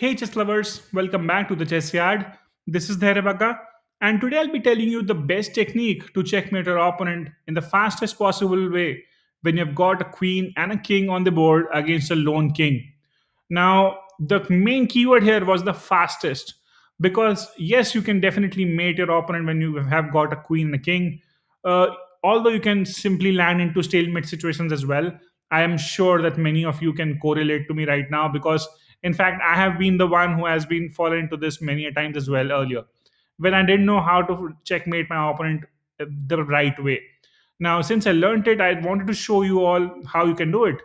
Hey chess lovers, welcome back to the chess yard. This is Dhairyabhaga and today I'll be telling you the best technique to checkmate your opponent in the fastest possible way when you've got a queen and a king on the board against a lone king. Now, the main keyword here was the fastest because yes, you can definitely mate your opponent when you have got a queen and a king. Uh, although you can simply land into stalemate situations as well. I am sure that many of you can correlate to me right now because in fact i have been the one who has been fallen into this many a times as well earlier when i didn't know how to checkmate my opponent uh, the right way now since i learned it i wanted to show you all how you can do it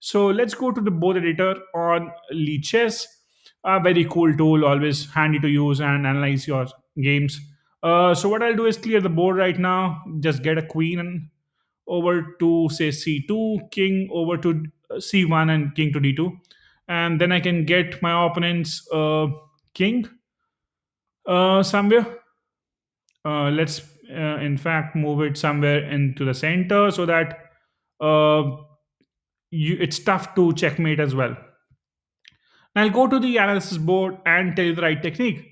so let's go to the board editor on Leeches, Chess. A very cool tool, always handy to use and analyze your games. Uh, so what I'll do is clear the board right now. Just get a queen over to say c2, king over to uh, c1, and king to d2 and then I can get my opponent's uh, king uh, somewhere. Uh, let's, uh, in fact, move it somewhere into the center so that uh, you, it's tough to checkmate as well. Now I'll go to the analysis board and tell you the right technique.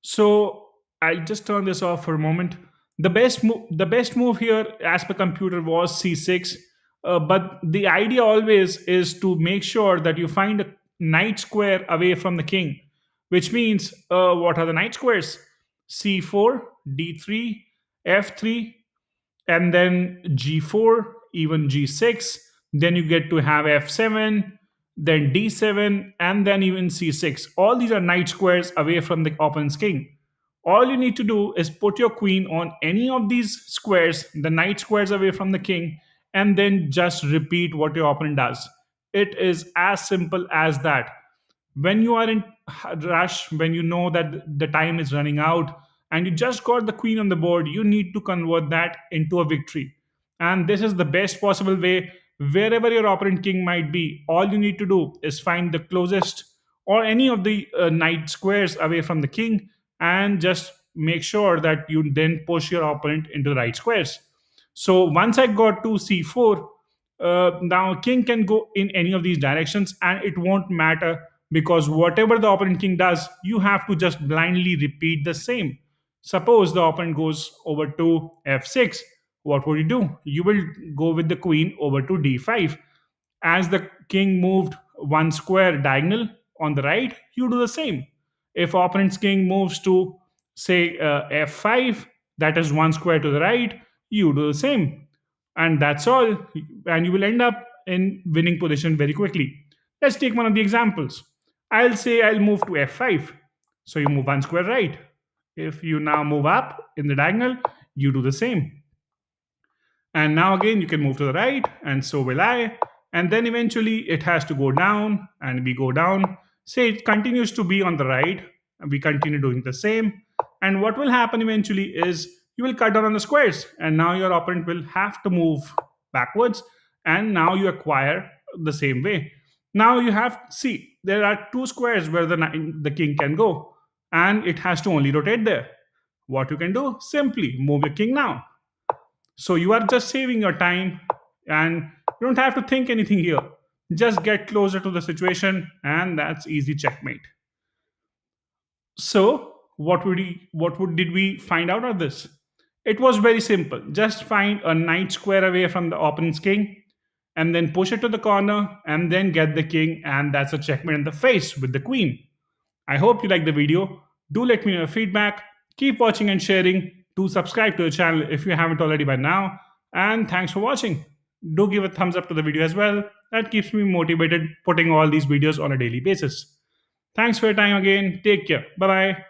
So I'll just turn this off for a moment. The best move, the best move here as per computer was c6 uh, but the idea always is to make sure that you find a knight square away from the king, which means uh, what are the knight squares? c4, d3, f3, and then g4, even g6. Then you get to have f7, then d7, and then even c6. All these are knight squares away from the opponent's king. All you need to do is put your queen on any of these squares, the knight squares away from the king, and then just repeat what your opponent does. It is as simple as that. When you are in rush, when you know that the time is running out and you just got the queen on the board, you need to convert that into a victory. And this is the best possible way. Wherever your opponent king might be, all you need to do is find the closest or any of the uh, knight squares away from the king and just make sure that you then push your opponent into the right squares. So once I got to c4, uh, now king can go in any of these directions and it won't matter because whatever the opponent king does, you have to just blindly repeat the same. Suppose the opponent goes over to f6, what would you do? You will go with the queen over to d5. As the king moved one square diagonal on the right, you do the same. If opponent's king moves to say uh, f5, that is one square to the right, you do the same and that's all and you will end up in winning position very quickly let's take one of the examples i'll say i'll move to f5 so you move one square right if you now move up in the diagonal you do the same and now again you can move to the right and so will i and then eventually it has to go down and we go down say it continues to be on the right and we continue doing the same and what will happen eventually is you will cut down on the squares. And now your operand will have to move backwards. And now you acquire the same way. Now you have, see, there are two squares where the, the king can go. And it has to only rotate there. What you can do? Simply move your king now. So you are just saving your time and you don't have to think anything here. Just get closer to the situation and that's easy checkmate. So what would we, what would, did we find out of this? It was very simple. Just find a knight square away from the opponent's king and then push it to the corner and then get the king and that's a checkmate in the face with the queen. I hope you liked the video. Do let me know your feedback. Keep watching and sharing. Do subscribe to the channel if you haven't already by now. And thanks for watching. Do give a thumbs up to the video as well. That keeps me motivated putting all these videos on a daily basis. Thanks for your time again. Take care. Bye bye.